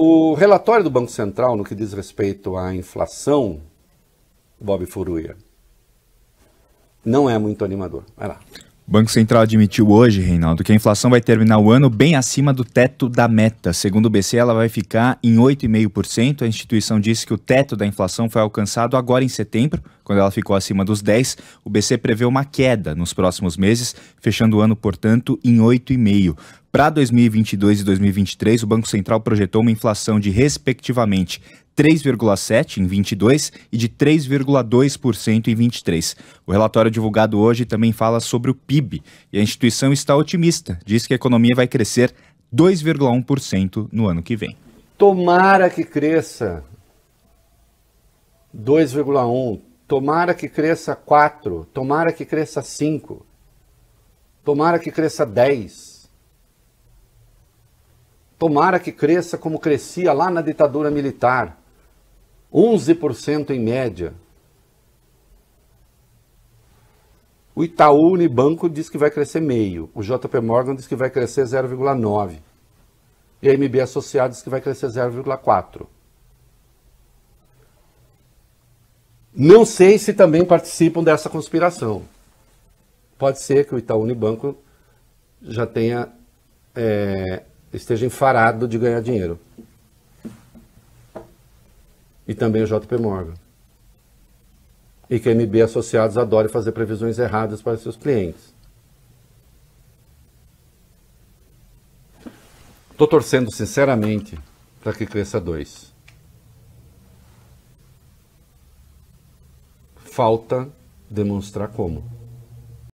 O relatório do Banco Central no que diz respeito à inflação, Bob Furuia, não é muito animador. Vai lá. O Banco Central admitiu hoje, Reinaldo, que a inflação vai terminar o ano bem acima do teto da meta. Segundo o BC, ela vai ficar em 8,5%. A instituição disse que o teto da inflação foi alcançado agora em setembro, quando ela ficou acima dos 10. O BC prevê uma queda nos próximos meses, fechando o ano, portanto, em 8,5%. Para 2022 e 2023, o Banco Central projetou uma inflação de, respectivamente, 3,7% em 22 e de 3,2% em 23. O relatório divulgado hoje também fala sobre o PIB e a instituição está otimista, diz que a economia vai crescer 2,1% no ano que vem. Tomara que cresça 2,1, tomara que cresça 4, tomara que cresça 5, tomara que cresça 10. Tomara que cresça como crescia lá na ditadura militar, 11% em média. O Itaú Unibanco diz que vai crescer meio, o JP Morgan diz que vai crescer 0,9 e a MB Associados diz que vai crescer 0,4. Não sei se também participam dessa conspiração. Pode ser que o Itaú Unibanco já tenha é, esteja enfarado de ganhar dinheiro. E também o JP Morgan. E que a MB Associados adore fazer previsões erradas para seus clientes. Estou torcendo sinceramente para que cresça dois. Falta demonstrar como.